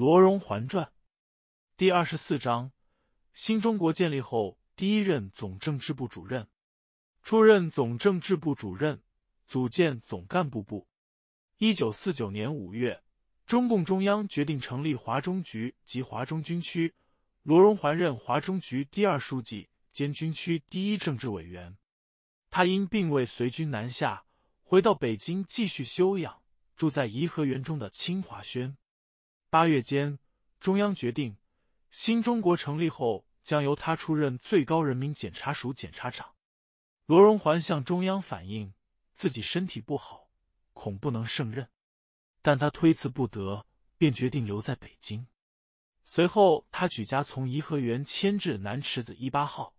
《罗荣桓传》第二十四章：新中国建立后，第一任总政治部主任出任总政治部主任，组建总干部部。一九四九年五月，中共中央决定成立华中局及华中军区，罗荣桓任华中局第二书记兼军区第一政治委员。他因并未随军南下，回到北京继续休养，住在颐和园中的清华轩。八月间，中央决定，新中国成立后将由他出任最高人民检察署检察长。罗荣桓向中央反映，自己身体不好，恐不能胜任，但他推辞不得，便决定留在北京。随后，他举家从颐和园迁至南池子一八号。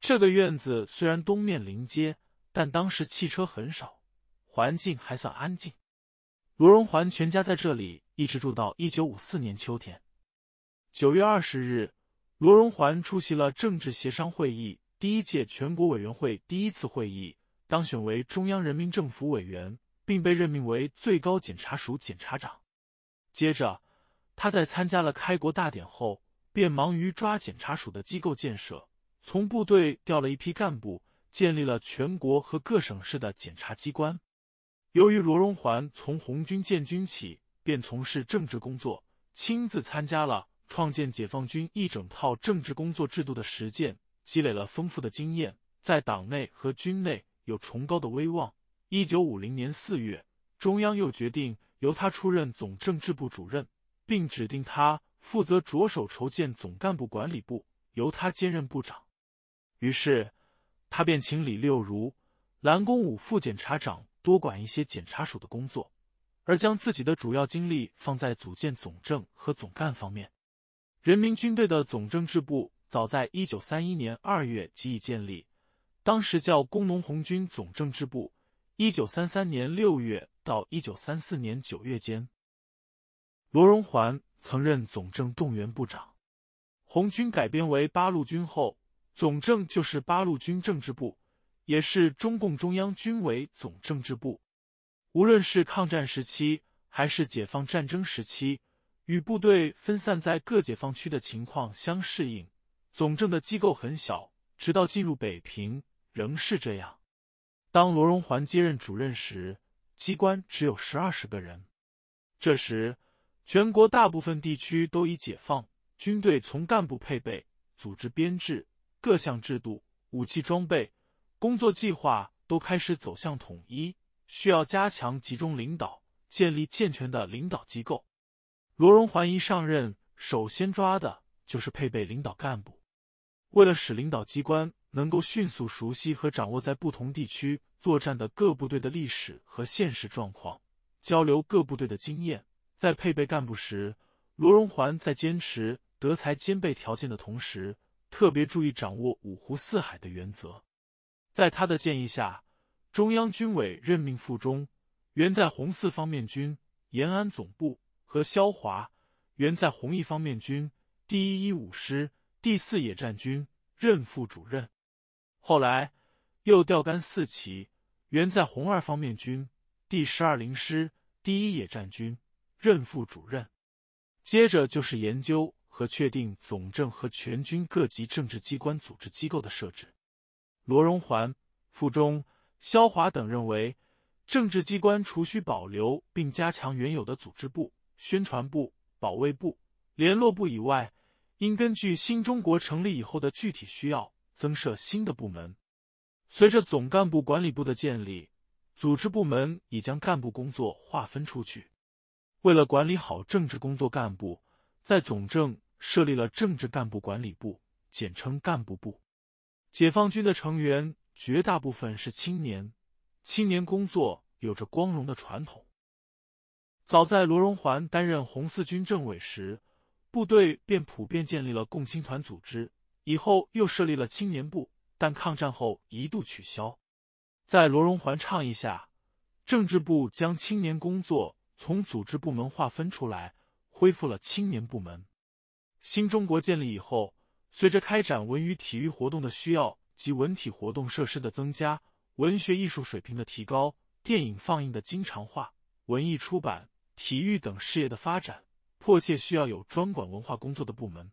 这个院子虽然东面临街，但当时汽车很少，环境还算安静。罗荣桓全家在这里一直住到一九五四年秋天。九月二十日，罗荣桓出席了政治协商会议第一届全国委员会第一次会议，当选为中央人民政府委员，并被任命为最高检察署检察长。接着，他在参加了开国大典后，便忙于抓检察署的机构建设，从部队调了一批干部，建立了全国和各省市的检察机关。由于罗荣桓从红军建军起便从事政治工作，亲自参加了创建解放军一整套政治工作制度的实践，积累了丰富的经验，在党内和军内有崇高的威望。一九五零年四月，中央又决定由他出任总政治部主任，并指定他负责着手筹建总干部管理部，由他兼任部长。于是，他便请李六如、蓝公武副检察长。多管一些检查署的工作，而将自己的主要精力放在组建总政和总干方面。人民军队的总政治部早在一九三一年二月即已建立，当时叫工农红军总政治部。一九三三年六月到一九三四年九月间，罗荣桓曾任总政动员部长。红军改编为八路军后，总政就是八路军政治部。也是中共中央军委总政治部，无论是抗战时期还是解放战争时期，与部队分散在各解放区的情况相适应，总政的机构很小。直到进入北平，仍是这样。当罗荣桓接任主任时，机关只有十二十个人。这时，全国大部分地区都已解放，军队从干部配备、组织编制、各项制度、武器装备。工作计划都开始走向统一，需要加强集中领导，建立健全的领导机构。罗荣桓一上任，首先抓的就是配备领导干部。为了使领导机关能够迅速熟悉和掌握在不同地区作战的各部队的历史和现实状况，交流各部队的经验，在配备干部时，罗荣桓在坚持德才兼备条件的同时，特别注意掌握五湖四海的原则。在他的建议下，中央军委任命傅忠原在红四方面军延安总部和萧华原在红一方面军第一一五师第四野战军任副主任，后来又调干四旗原在红二方面军第十二零师第一野战军任副主任，接着就是研究和确定总政和全军各级政治机关组织机构的设置。罗荣桓、傅忠、萧华等认为，政治机关除需保留并加强原有的组织部、宣传部、保卫部、联络部以外，应根据新中国成立以后的具体需要增设新的部门。随着总干部管理部的建立，组织部门已将干部工作划分出去。为了管理好政治工作干部，在总政设立了政治干部管理部，简称干部部。解放军的成员绝大部分是青年，青年工作有着光荣的传统。早在罗荣桓担任红四军政委时，部队便普遍建立了共青团组织，以后又设立了青年部，但抗战后一度取消。在罗荣桓倡议下，政治部将青年工作从组织部门划分出来，恢复了青年部门。新中国建立以后。随着开展文娱体育活动的需要及文体活动设施的增加，文学艺术水平的提高，电影放映的经常化，文艺出版、体育等事业的发展，迫切需要有专管文化工作的部门。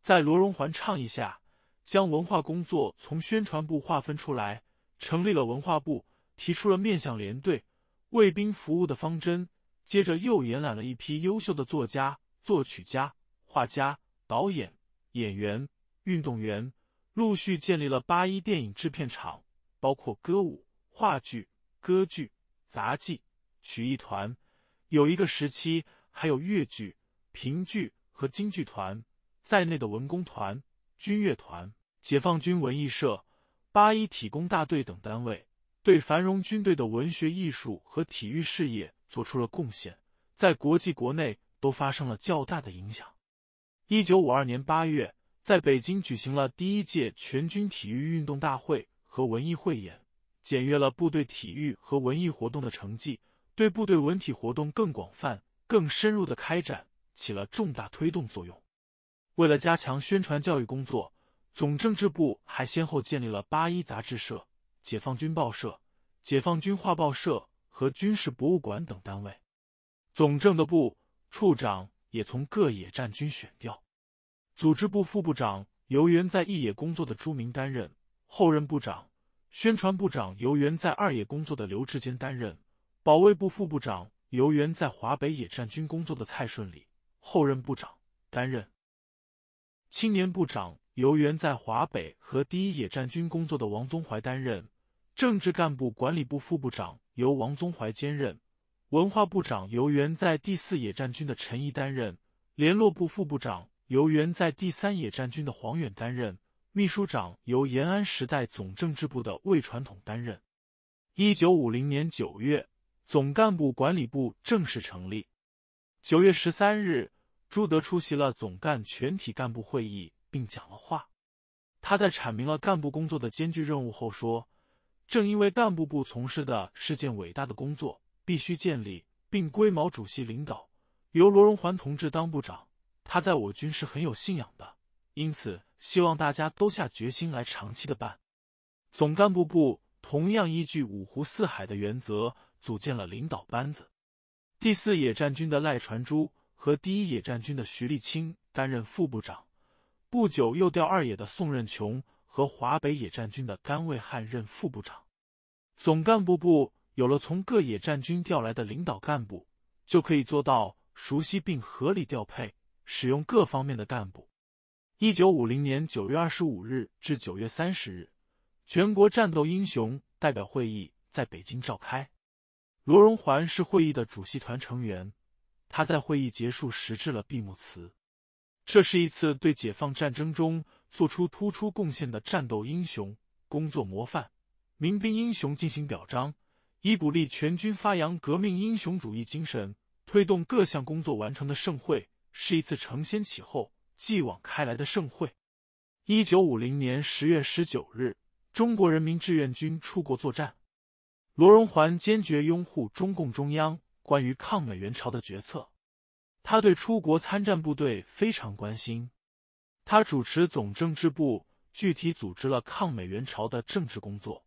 在罗荣桓倡议下，将文化工作从宣传部划分出来，成立了文化部，提出了面向连队、卫兵服务的方针。接着又延揽了一批优秀的作家、作曲家、画家、导演。演员、运动员陆续建立了八一电影制片厂，包括歌舞、话剧、歌剧、杂技、曲艺团；有一个时期，还有越剧、评剧和京剧团在内的文工团、军乐团、解放军文艺社、八一体工大队等单位，对繁荣军队的文学艺术和体育事业做出了贡献，在国际国内都发生了较大的影响。一九五二年八月，在北京举行了第一届全军体育运动大会和文艺汇演，检阅了部队体育和文艺活动的成绩，对部队文体活动更广泛、更深入的开展起了重大推动作用。为了加强宣传教育工作，总政治部还先后建立了八一杂志社、解放军报社、解放军画报社和军事博物馆等单位。总政的部处长。也从各野战军选调，组织部副部长由原在一野工作的朱明担任，后任部长；宣传部长由原在二野工作的刘志坚担任；保卫部副部长由原在华北野战军工作的蔡顺礼后任部长担任；青年部长由原在华北和第一野战军工作的王宗怀担任；政治干部管理部副部长由王宗怀兼任。文化部长由原在第四野战军的陈毅担任，联络部副部长由原在第三野战军的黄远担任，秘书长由延安时代总政治部的魏传统担任。一九五零年九月，总干部管理部正式成立。九月十三日，朱德出席了总干全体干部会议，并讲了话。他在阐明了干部工作的艰巨任务后说：“正因为干部部从事的是件伟大的工作。”必须建立并归毛主席领导，由罗荣桓同志当部长。他在我军是很有信仰的，因此希望大家都下决心来长期的办。总干部部同样依据五湖四海的原则组建了领导班子。第四野战军的赖传珠和第一野战军的徐立清担任副部长，不久又调二野的宋任穷和华北野战军的甘渭汉任副部长。总干部部。有了从各野战军调来的领导干部，就可以做到熟悉并合理调配使用各方面的干部。一九五零年九月二十五日至九月三十日，全国战斗英雄代表会议在北京召开。罗荣桓是会议的主席团成员，他在会议结束时致了闭幕词。这是一次对解放战争中做出突出贡献的战斗英雄、工作模范、民兵英雄进行表彰。以鼓励全军发扬革命英雄主义精神，推动各项工作完成的盛会，是一次承先启后、继往开来的盛会。一九五零年十月十九日，中国人民志愿军出国作战。罗荣桓坚决拥护中共中央关于抗美援朝的决策，他对出国参战部队非常关心，他主持总政治部，具体组织了抗美援朝的政治工作。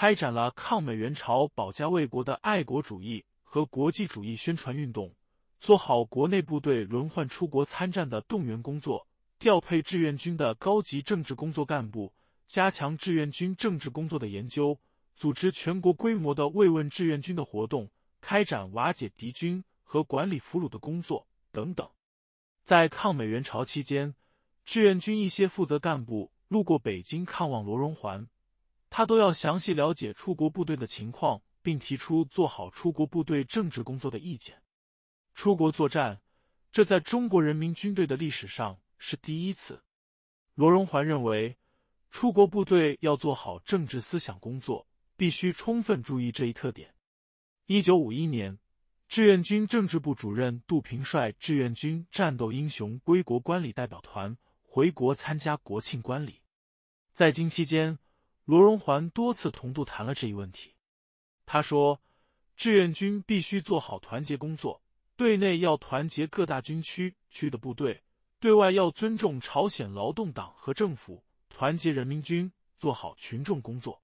开展了抗美援朝保家卫国的爱国主义和国际主义宣传运动，做好国内部队轮换出国参战的动员工作，调配志愿军的高级政治工作干部，加强志愿军政治工作的研究，组织全国规模的慰问志愿军的活动，开展瓦解敌军和管理俘虏的工作等等。在抗美援朝期间，志愿军一些负责干部路过北京看望罗荣桓。他都要详细了解出国部队的情况，并提出做好出国部队政治工作的意见。出国作战，这在中国人民军队的历史上是第一次。罗荣桓认为，出国部队要做好政治思想工作，必须充分注意这一特点。一九五一年，志愿军政治部主任杜平率志愿军战斗英雄归国观礼代表团回国参加国庆观礼，在京期间。罗荣桓多次同杜谈了这一问题，他说：“志愿军必须做好团结工作，对内要团结各大军区区的部队，对外要尊重朝鲜劳动党和政府，团结人民军，做好群众工作，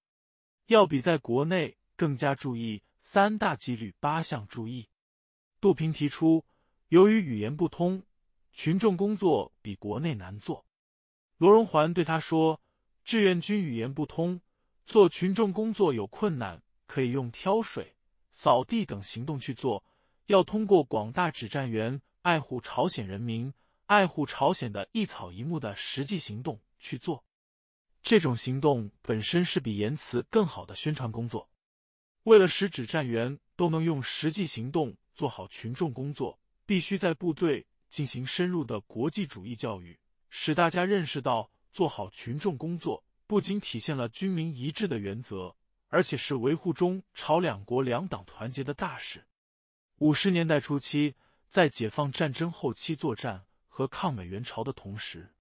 要比在国内更加注意三大纪律八项注意。”杜平提出，由于语言不通，群众工作比国内难做。罗荣桓对他说。志愿军语言不通，做群众工作有困难，可以用挑水、扫地等行动去做。要通过广大指战员爱护朝鲜人民、爱护朝鲜的一草一木的实际行动去做。这种行动本身是比言辞更好的宣传工作。为了使指战员都能用实际行动做好群众工作，必须在部队进行深入的国际主义教育，使大家认识到。做好群众工作，不仅体现了军民一致的原则，而且是维护中朝两国两党团结的大事。五十年代初期，在解放战争后期作战和抗美援朝的同时，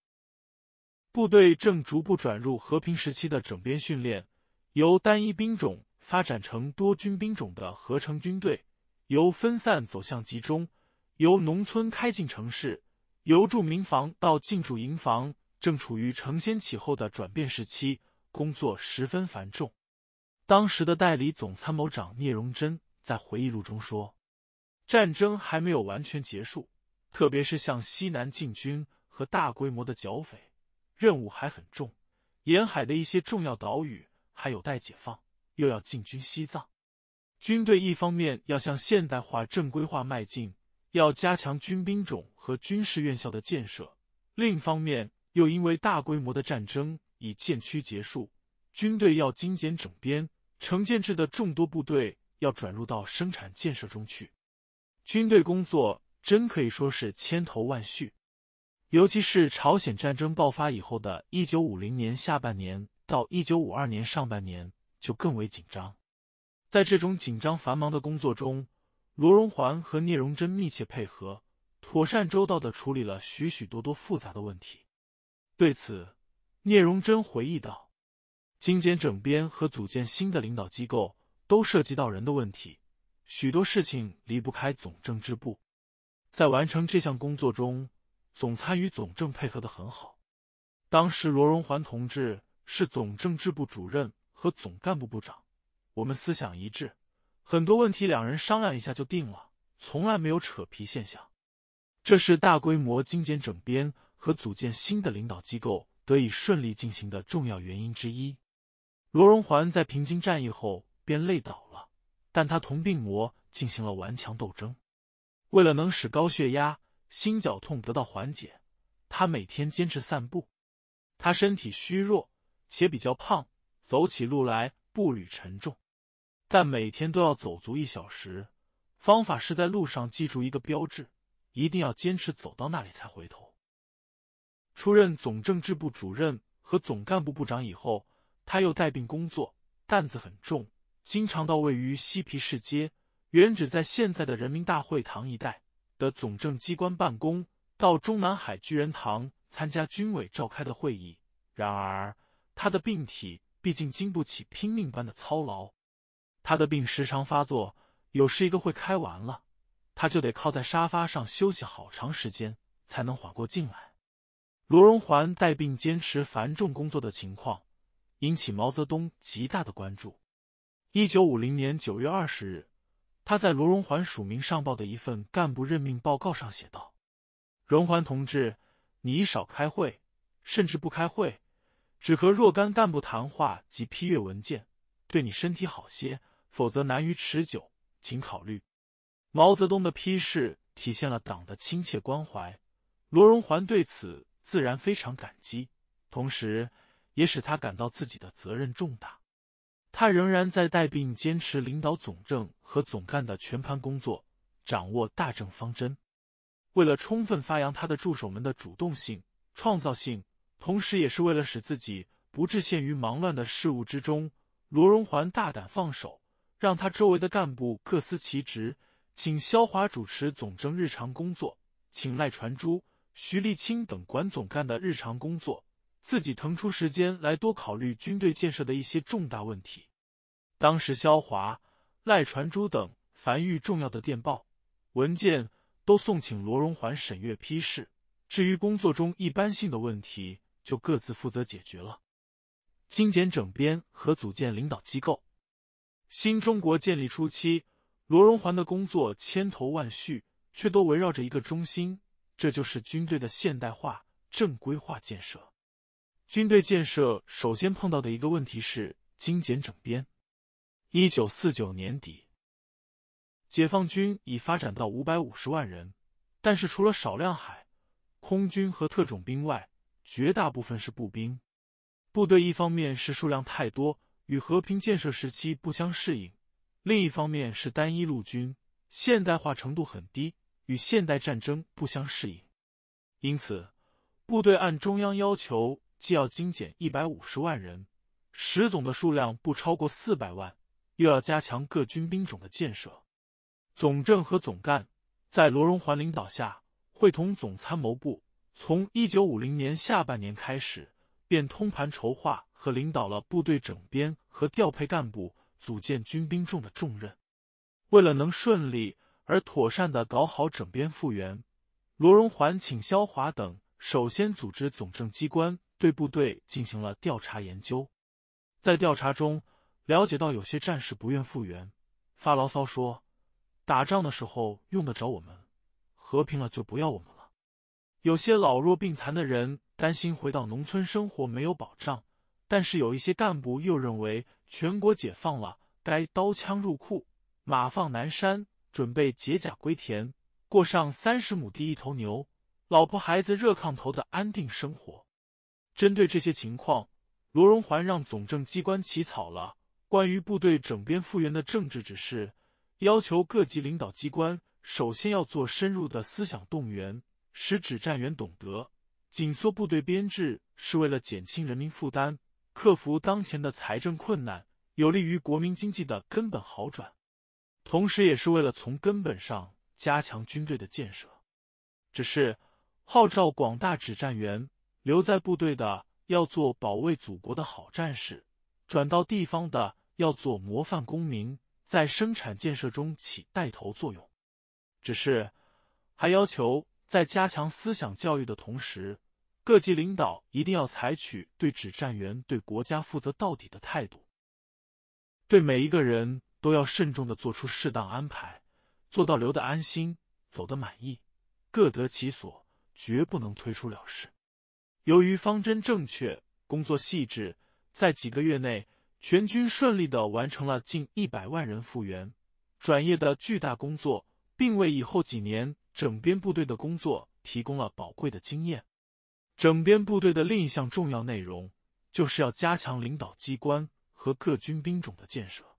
部队正逐步转入和平时期的整编训练，由单一兵种发展成多军兵种的合成军队，由分散走向集中，由农村开进城市，由住民房到进驻营房。正处于承先启后的转变时期，工作十分繁重。当时的代理总参谋长聂荣臻在回忆录中说：“战争还没有完全结束，特别是向西南进军和大规模的剿匪任务还很重，沿海的一些重要岛屿还有待解放，又要进军西藏。军队一方面要向现代化、正规化迈进，要加强军兵种和军事院校的建设；另一方面。”又因为大规模的战争已渐趋结束，军队要精简整编，成建制的众多部队要转入到生产建设中去，军队工作真可以说是千头万绪。尤其是朝鲜战争爆发以后的一九五零年下半年到一九五二年上半年，就更为紧张。在这种紧张繁忙的工作中，罗荣桓和聂荣臻密切配合，妥善周到的处理了许许多多复杂的问题。对此，聂荣臻回忆道：“精简整编和组建新的领导机构，都涉及到人的问题，许多事情离不开总政治部。在完成这项工作中，总参与总政配合的很好。当时罗荣桓同志是总政治部主任和总干部部长，我们思想一致，很多问题两人商量一下就定了，从来没有扯皮现象。这是大规模精简整编。”和组建新的领导机构得以顺利进行的重要原因之一。罗荣桓在平津战役后便累倒了，但他同病魔进行了顽强斗争。为了能使高血压、心绞痛得到缓解，他每天坚持散步。他身体虚弱且比较胖，走起路来步履沉重，但每天都要走足一小时。方法是在路上记住一个标志，一定要坚持走到那里才回头。出任总政治部主任和总干部部长以后，他又带病工作，担子很重，经常到位于西皮市街（原址在现在的人民大会堂一带）的总政机关办公，到中南海居人堂参加军委召开的会议。然而，他的病体毕竟经不起拼命般的操劳，他的病时常发作，有时一个会开完了，他就得靠在沙发上休息好长时间，才能缓过劲来。罗荣桓带病坚持繁重工作的情况，引起毛泽东极大的关注。一九五零年九月二十日，他在罗荣桓署名上报的一份干部任命报告上写道：“荣桓同志，你少开会，甚至不开会，只和若干干部谈话及批阅文件，对你身体好些，否则难于持久，请考虑。”毛泽东的批示体现了党的亲切关怀。罗荣桓对此。自然非常感激，同时也使他感到自己的责任重大。他仍然在带病坚持领导总政和总干的全盘工作，掌握大政方针。为了充分发扬他的助手们的主动性、创造性，同时也是为了使自己不致陷于忙乱的事物之中，罗荣桓大胆放手，让他周围的干部各司其职，请萧华主持总政日常工作，请赖传珠。徐立清等管总干的日常工作，自己腾出时间来多考虑军队建设的一些重大问题。当时，肖华、赖传珠等繁育重要的电报文件，都送请罗荣桓审阅批示。至于工作中一般性的问题，就各自负责解决了。精简整编和组建领导机构。新中国建立初期，罗荣桓的工作千头万绪，却都围绕着一个中心。这就是军队的现代化正规化建设。军队建设首先碰到的一个问题是精简整编。一九四九年底，解放军已发展到五百五十万人，但是除了少量海、空军和特种兵外，绝大部分是步兵部队。一方面是数量太多，与和平建设时期不相适应；另一方面是单一陆军，现代化程度很低。与现代战争不相适应，因此，部队按中央要求，既要精简一百五十万人，实总的数量不超过四百万，又要加强各军兵种的建设。总政和总干在罗荣桓领导下，会同总参谋部，从一九五零年下半年开始，便通盘筹划和领导了部队整编和调配干部、组建军兵种的重任。为了能顺利。而妥善的搞好整编复员，罗荣桓请肖华等首先组织总政机关对部队进行了调查研究，在调查中了解到，有些战士不愿复员，发牢骚说：“打仗的时候用得着我们，和平了就不要我们了。”有些老弱病残的人担心回到农村生活没有保障，但是有一些干部又认为全国解放了，该刀枪入库，马放南山。准备解甲归田，过上三十亩地一头牛、老婆孩子热炕头的安定生活。针对这些情况，罗荣桓让总政机关起草了关于部队整编复员的政治指示，要求各级领导机关首先要做深入的思想动员，使指战员懂得，紧缩部队编制是为了减轻人民负担，克服当前的财政困难，有利于国民经济的根本好转。同时，也是为了从根本上加强军队的建设。只是号召广大指战员留在部队的，要做保卫祖国的好战士；转到地方的，要做模范公民，在生产建设中起带头作用。只是还要求，在加强思想教育的同时，各级领导一定要采取对指战员对国家负责到底的态度，对每一个人。都要慎重的做出适当安排，做到留得安心，走得满意，各得其所，绝不能推出了事。由于方针正确，工作细致，在几个月内，全军顺利的完成了近一百万人复员、转业的巨大工作，并为以后几年整编部队的工作提供了宝贵的经验。整编部队的另一项重要内容，就是要加强领导机关和各军兵种的建设。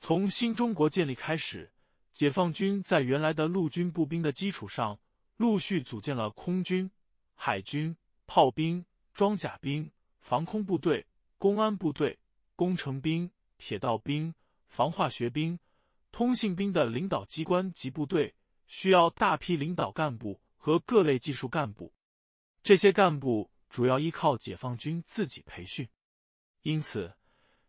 从新中国建立开始，解放军在原来的陆军步兵的基础上，陆续组建了空军、海军、炮兵、装甲兵、防空部队、公安部队、工程兵、铁道兵、防化学兵、通信兵的领导机关及部队，需要大批领导干部和各类技术干部。这些干部主要依靠解放军自己培训，因此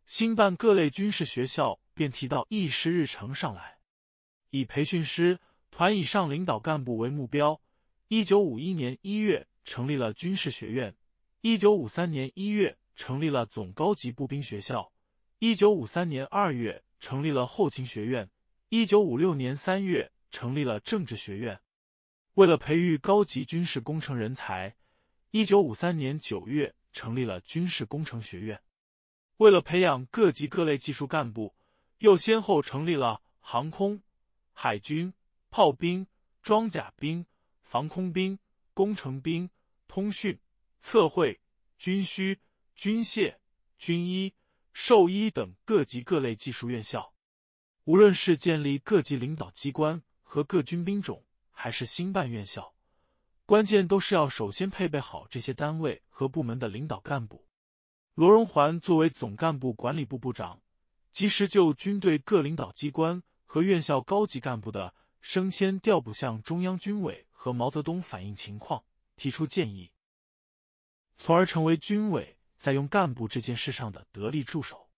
新办各类军事学校。便提到议事日程上来，以培训师团以上领导干部为目标。一九五一年一月成立了军事学院，一九五三年一月成立了总高级步兵学校，一九五三年二月成立了后勤学院，一九五六年三月成立了政治学院。为了培育高级军事工程人才，一九五三年九月成立了军事工程学院。为了培养各级各类技术干部。又先后成立了航空、海军、炮兵、装甲兵、防空兵、工程兵、通讯、测绘、军需、军械、军医、兽医等各级各类技术院校。无论是建立各级领导机关和各军兵种，还是兴办院校，关键都是要首先配备好这些单位和部门的领导干部。罗荣桓作为总干部管理部部长。及时就军队各领导机关和院校高级干部的升迁调补向中央军委和毛泽东反映情况，提出建议，从而成为军委在用干部这件事上的得力助手。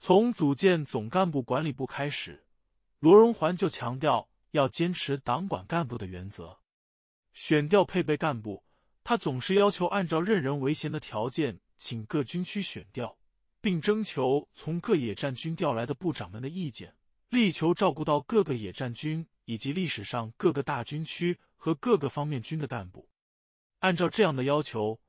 从组建总干部管理部开始，罗荣桓就强调要坚持党管干部的原则，选调配备干部，他总是要求按照任人唯贤的条件，请各军区选调。并征求从各野战军调来的部长们的意见，力求照顾到各个野战军以及历史上各个大军区和各个方面军的干部。按照这样的要求，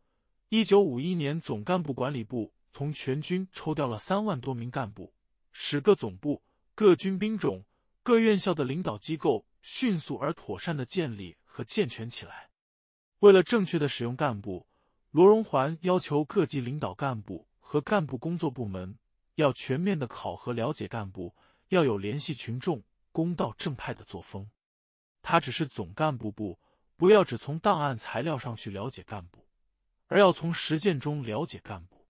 一九五一年，总干部管理部从全军抽调了三万多名干部，使各总部、各军兵种、各院校的领导机构迅速而妥善的建立和健全起来。为了正确的使用干部，罗荣桓要求各级领导干部。和干部工作部门要全面的考核了解干部，要有联系群众、公道正派的作风。他只是总干部部，不要只从档案材料上去了解干部，而要从实践中了解干部。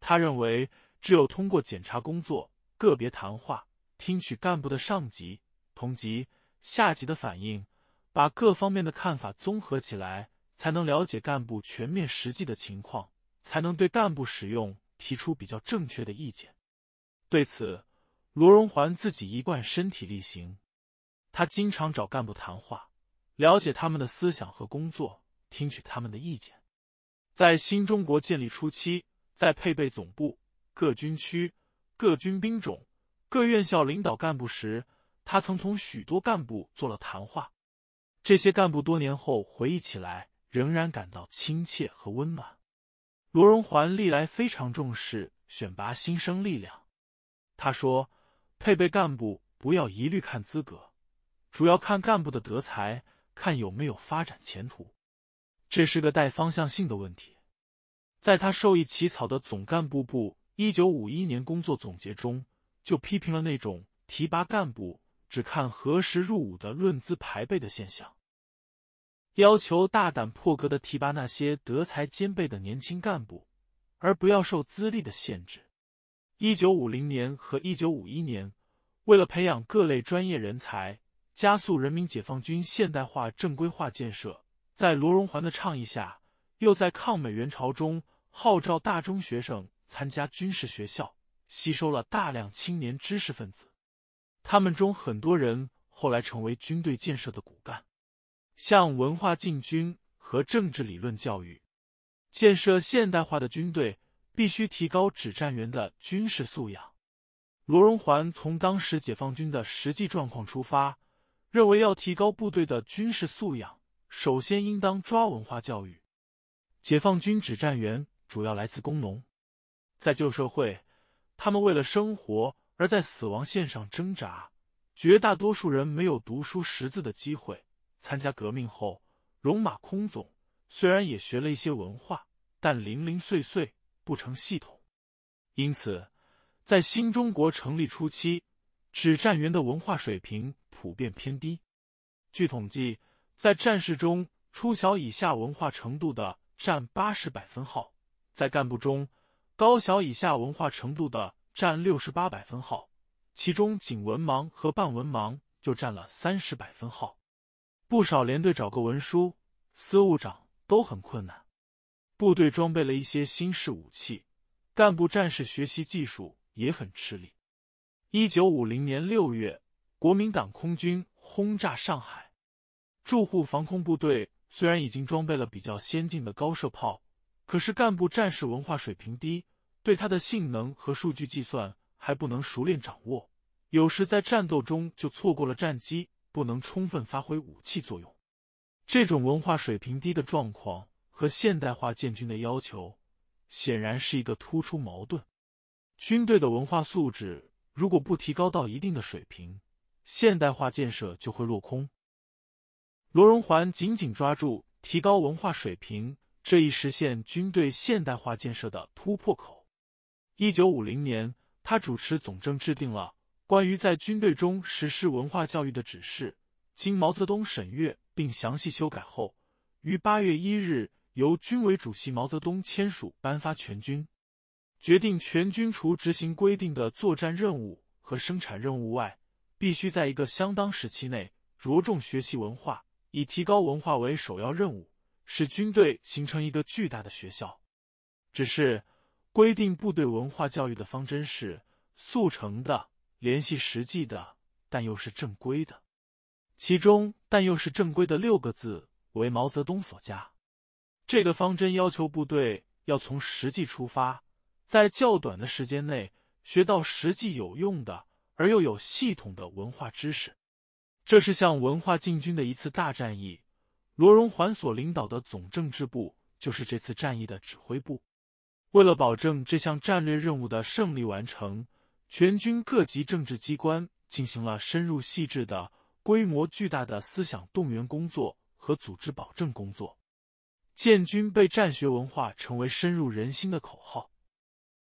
他认为，只有通过检查工作、个别谈话、听取干部的上级、同级、下级的反应，把各方面的看法综合起来，才能了解干部全面实际的情况，才能对干部使用。提出比较正确的意见。对此，罗荣桓自己一贯身体力行。他经常找干部谈话，了解他们的思想和工作，听取他们的意见。在新中国建立初期，在配备总部、各军区、各军兵种、各院校领导干部时，他曾同许多干部做了谈话。这些干部多年后回忆起来，仍然感到亲切和温暖。罗荣桓历来非常重视选拔新生力量。他说：“配备干部不要一律看资格，主要看干部的德才，看有没有发展前途。这是个带方向性的问题。”在他授意起草的总干部部一九五一年工作总结中，就批评了那种提拔干部只看何时入伍的论资排辈的现象。要求大胆破格的提拔那些德才兼备的年轻干部，而不要受资历的限制。一九五零年和一九五一年，为了培养各类专业人才，加速人民解放军现代化正规化建设，在罗荣桓的倡议下，又在抗美援朝中号召大中学生参加军事学校，吸收了大量青年知识分子。他们中很多人后来成为军队建设的骨干。向文化进军和政治理论教育，建设现代化的军队必须提高指战员的军事素养。罗荣桓从当时解放军的实际状况出发，认为要提高部队的军事素养，首先应当抓文化教育。解放军指战员主要来自工农，在旧社会，他们为了生活而在死亡线上挣扎，绝大多数人没有读书识字的机会。参加革命后，戎马倥偬，虽然也学了一些文化，但零零碎碎，不成系统。因此，在新中国成立初期，指战员的文化水平普遍偏低。据统计，在战士中，初小以下文化程度的占八十百分号；在干部中，高小以下文化程度的占六十八百分号，其中仅文盲和半文盲就占了三十百分号。不少连队找个文书、司务长都很困难。部队装备了一些新式武器，干部战士学习技术也很吃力。一九五零年六月，国民党空军轰炸上海，驻沪防空部队虽然已经装备了比较先进的高射炮，可是干部战士文化水平低，对它的性能和数据计算还不能熟练掌握，有时在战斗中就错过了战机。不能充分发挥武器作用，这种文化水平低的状况和现代化建军的要求，显然是一个突出矛盾。军队的文化素质如果不提高到一定的水平，现代化建设就会落空。罗荣桓紧紧抓住提高文化水平这一实现军队现代化建设的突破口。一九五零年，他主持总政制定了。关于在军队中实施文化教育的指示，经毛泽东审阅并详细修改后，于八月一日由军委主席毛泽东签署颁发全军。决定全军除执行规定的作战任务和生产任务外，必须在一个相当时期内着重学习文化，以提高文化为首要任务，使军队形成一个巨大的学校。只是规定部队文化教育的方针是速成的。联系实际的，但又是正规的，其中“但又是正规的”六个字为毛泽东所加。这个方针要求部队要从实际出发，在较短的时间内学到实际有用的而又有系统的文化知识，这是向文化进军的一次大战役。罗荣桓所领导的总政治部就是这次战役的指挥部。为了保证这项战略任务的胜利完成。全军各级政治机关进行了深入细致的、规模巨大的思想动员工作和组织保证工作。建军被战学文化成为深入人心的口号。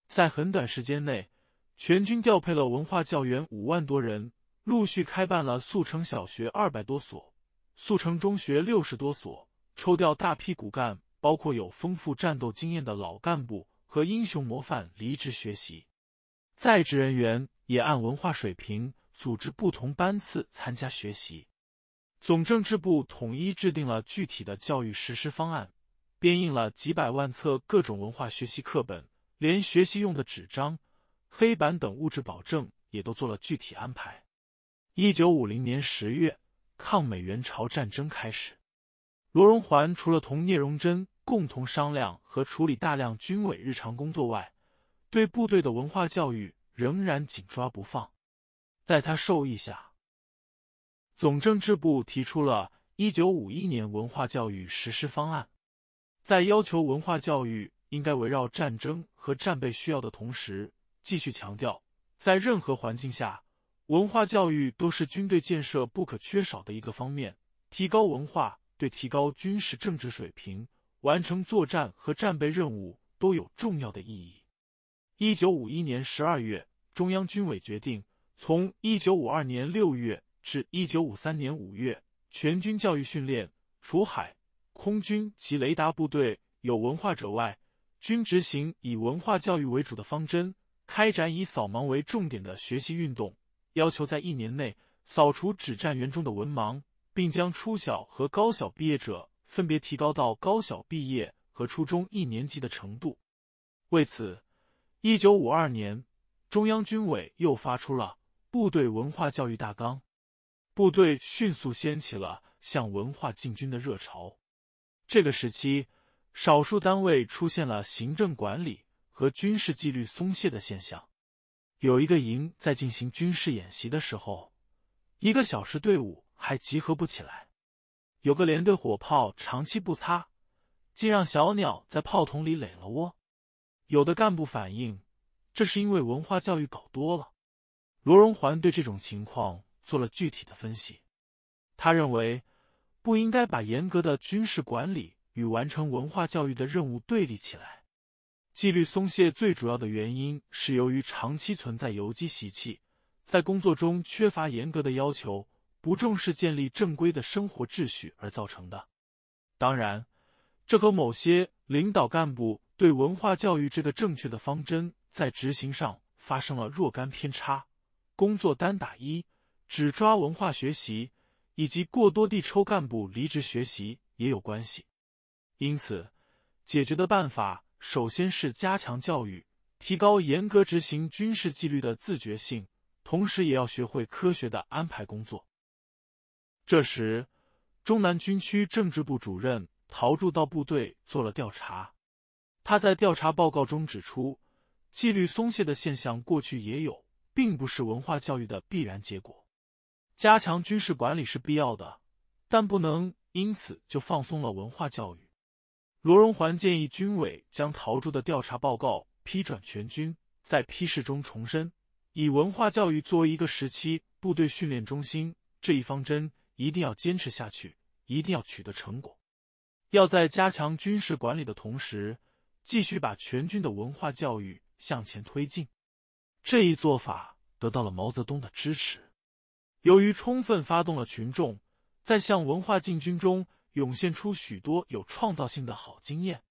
在很短时间内，全军调配了文化教员五万多人，陆续开办了速成小学二百多所、速成中学六十多所，抽调大批骨干，包括有丰富战斗经验的老干部和英雄模范离职学习。在职人员也按文化水平组织不同班次参加学习，总政治部统一制定了具体的教育实施方案，编印了几百万册各种文化学习课本，连学习用的纸张、黑板等物质保证也都做了具体安排。一九五零年十月，抗美援朝战争开始，罗荣桓除了同聂荣臻共同商量和处理大量军委日常工作外，对部队的文化教育仍然紧抓不放，在他授意下，总政治部提出了《一九五一年文化教育实施方案》，在要求文化教育应该围绕战争和战备需要的同时，继续强调，在任何环境下，文化教育都是军队建设不可缺少的一个方面。提高文化对提高军事政治水平、完成作战和战备任务都有重要的意义。一九五一年十二月，中央军委决定，从一九五二年六月至一九五三年五月，全军教育训练除海空军及雷达部队有文化者外，均执行以文化教育为主的方针，开展以扫盲为重点的学习运动，要求在一年内扫除指战员中的文盲，并将初小和高小毕业者分别提高到高小毕业和初中一年级的程度。为此。一九五二年，中央军委又发出了《部队文化教育大纲》，部队迅速掀起了向文化进军的热潮。这个时期，少数单位出现了行政管理和军事纪律松懈的现象。有一个营在进行军事演习的时候，一个小时队伍还集合不起来；有个连队火炮长期不擦，竟让小鸟在炮筒里垒了窝。有的干部反映，这是因为文化教育搞多了。罗荣桓对这种情况做了具体的分析，他认为不应该把严格的军事管理与完成文化教育的任务对立起来。纪律松懈最主要的原因是由于长期存在游击习气，在工作中缺乏严格的要求，不重视建立正规的生活秩序而造成的。当然，这和某些领导干部。对文化教育这个正确的方针，在执行上发生了若干偏差，工作单打一，只抓文化学习，以及过多地抽干部离职学习也有关系。因此，解决的办法首先是加强教育，提高严格执行军事纪律的自觉性，同时也要学会科学的安排工作。这时，中南军区政治部主任陶铸到部队做了调查。他在调查报告中指出，纪律松懈的现象过去也有，并不是文化教育的必然结果。加强军事管理是必要的，但不能因此就放松了文化教育。罗荣桓建议军委将陶铸的调查报告批转全军，在批示中重申，以文化教育作为一个时期部队训练中心这一方针一定要坚持下去，一定要取得成果。要在加强军事管理的同时。继续把全军的文化教育向前推进，这一做法得到了毛泽东的支持。由于充分发动了群众，在向文化进军中涌现出许多有创造性的好经验。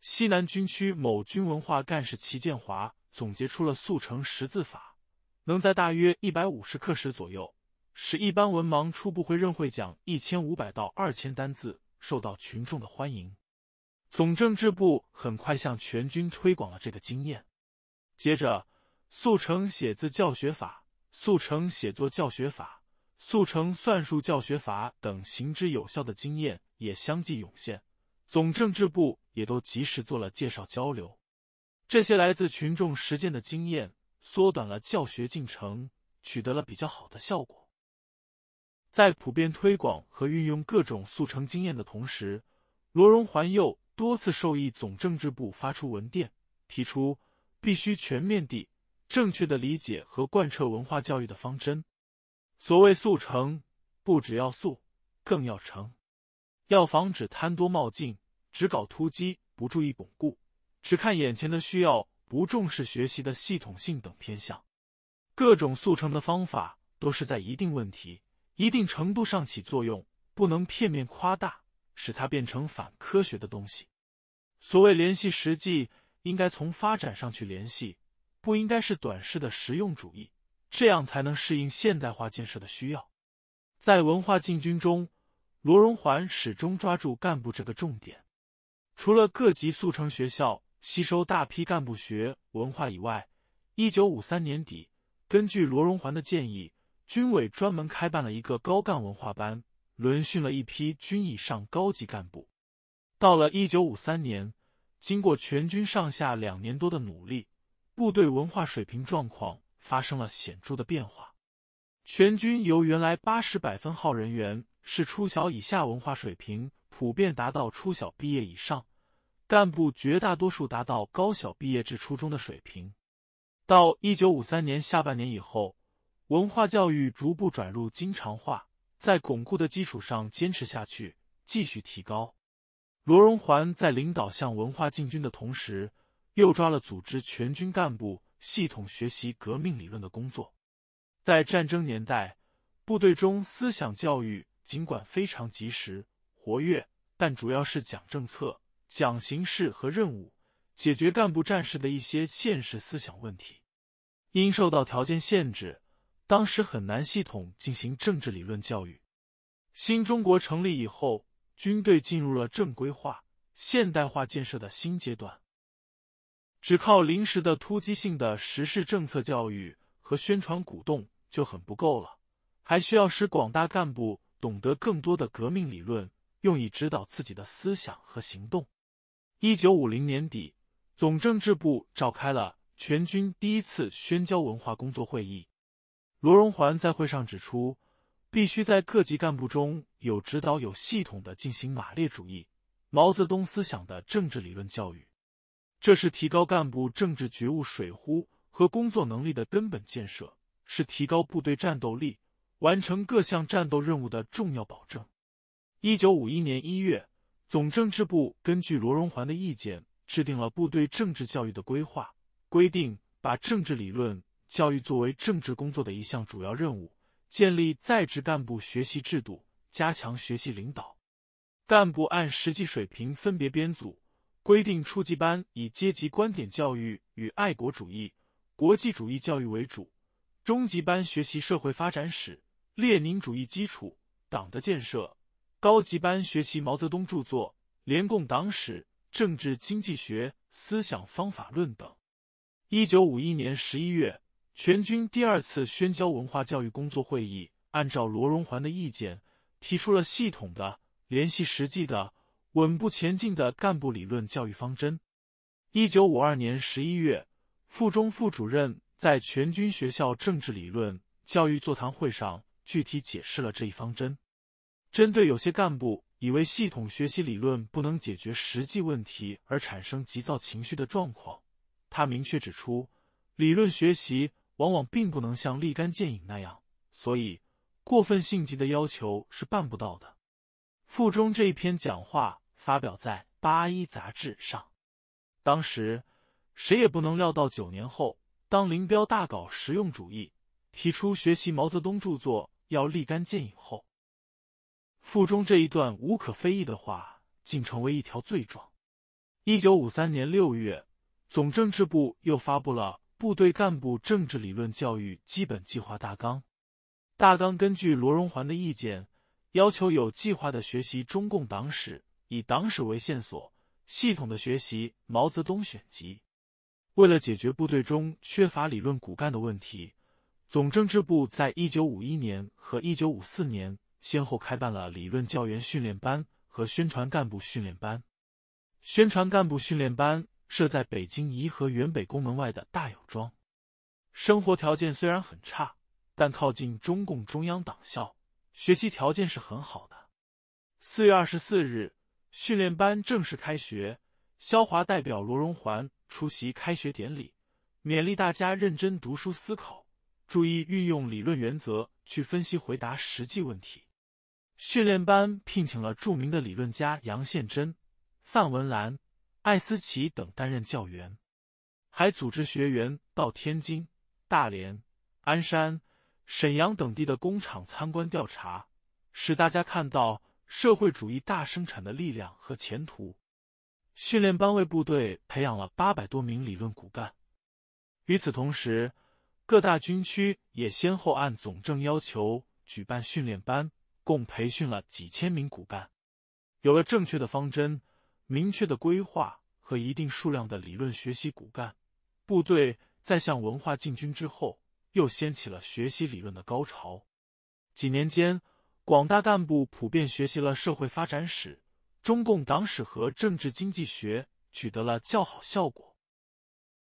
西南军区某军文化干事齐建华总结出了速成识字法，能在大约一百五十课时左右，使一般文盲初步会认会讲一千五百到二千单字，受到群众的欢迎。总政治部很快向全军推广了这个经验，接着速成写字教学法、速成写作教学法、速成算术教学法等行之有效的经验也相继涌现，总政治部也都及时做了介绍交流。这些来自群众实践的经验，缩短了教学进程，取得了比较好的效果。在普遍推广和运用各种速成经验的同时，罗荣桓又。多次受意总政治部发出文电，提出必须全面地、正确的理解和贯彻文化教育的方针。所谓速成，不只要速，更要成。要防止贪多冒进，只搞突击，不注意巩固；只看眼前的需要，不重视学习的系统性等偏向。各种速成的方法都是在一定问题、一定程度上起作用，不能片面夸大。使它变成反科学的东西。所谓联系实际，应该从发展上去联系，不应该是短视的实用主义，这样才能适应现代化建设的需要。在文化进军中，罗荣桓始终抓住干部这个重点。除了各级速成学校吸收大批干部学文化以外，一九五三年底，根据罗荣桓的建议，军委专门开办了一个高干文化班。轮训了一批军以上高级干部。到了一九五三年，经过全军上下两年多的努力，部队文化水平状况发生了显著的变化。全军由原来八十百分号人员是初小以下文化水平，普遍达到初小毕业以上，干部绝大多数达到高小毕业至初中的水平。到一九五三年下半年以后，文化教育逐步转入经常化。在巩固的基础上坚持下去，继续提高。罗荣桓在领导向文化进军的同时，又抓了组织全军干部系统学习革命理论的工作。在战争年代，部队中思想教育尽管非常及时、活跃，但主要是讲政策、讲形势和任务，解决干部战士的一些现实思想问题。因受到条件限制。当时很难系统进行政治理论教育。新中国成立以后，军队进入了正规化、现代化建设的新阶段，只靠临时的突击性的时事政策教育和宣传鼓动就很不够了，还需要使广大干部懂得更多的革命理论，用以指导自己的思想和行动。一九五零年底，总政治部召开了全军第一次宣教文化工作会议。罗荣桓在会上指出，必须在各级干部中有指导、有系统的进行马列主义、毛泽东思想的政治理论教育，这是提高干部政治觉悟水乎和工作能力的根本建设，是提高部队战斗力、完成各项战斗任务的重要保证。一九五一年一月，总政治部根据罗荣桓的意见，制定了部队政治教育的规划规定，把政治理论。教育作为政治工作的一项主要任务，建立在职干部学习制度，加强学习领导。干部按实际水平分别编组，规定初级班以阶级观点教育与爱国主义、国际主义教育为主；中级班学习社会发展史、列宁主义基础、党的建设；高级班学习毛泽东著作、联共党史、政治经济学、思想方法论等。一九五一年十一月。全军第二次宣教文化教育工作会议，按照罗荣桓的意见，提出了系统的、联系实际的、稳步前进的干部理论教育方针。一九五二年十一月，附中副主任在全军学校政治理论教育座谈会上，具体解释了这一方针。针对有些干部以为系统学习理论不能解决实际问题而产生急躁情绪的状况，他明确指出，理论学习。往往并不能像立竿见影那样，所以过分性急的要求是办不到的。附中这一篇讲话发表在《八一》杂志上，当时谁也不能料到，九年后当林彪大搞实用主义，提出学习毛泽东著作要立竿见影后，附中这一段无可非议的话，竟成为一条罪状。一九五三年六月，总政治部又发布了。部队干部政治理论教育基本计划大纲，大纲根据罗荣桓的意见，要求有计划的学习中共党史，以党史为线索，系统的学习毛泽东选集。为了解决部队中缺乏理论骨干的问题，总政治部在一九五一年和一九五四年先后开办了理论教员训练班和宣传干部训练班。宣传干部训练班。设在北京颐和园北宫门外的大有庄，生活条件虽然很差，但靠近中共中央党校，学习条件是很好的。四月二十四日，训练班正式开学。肖华代表罗荣桓出席开学典礼，勉励大家认真读书思考，注意运用理论原则去分析回答实际问题。训练班聘请了著名的理论家杨宪珍、范文澜。艾思奇等担任教员，还组织学员到天津、大连、鞍山、沈阳等地的工厂参观调查，使大家看到社会主义大生产的力量和前途。训练班为部队培养了八百多名理论骨干。与此同时，各大军区也先后按总政要求举办训练班，共培训了几千名骨干。有了正确的方针，明确的规划。和一定数量的理论学习骨干部队，在向文化进军之后，又掀起了学习理论的高潮。几年间，广大干部普遍学习了社会发展史、中共党史和政治经济学，取得了较好效果。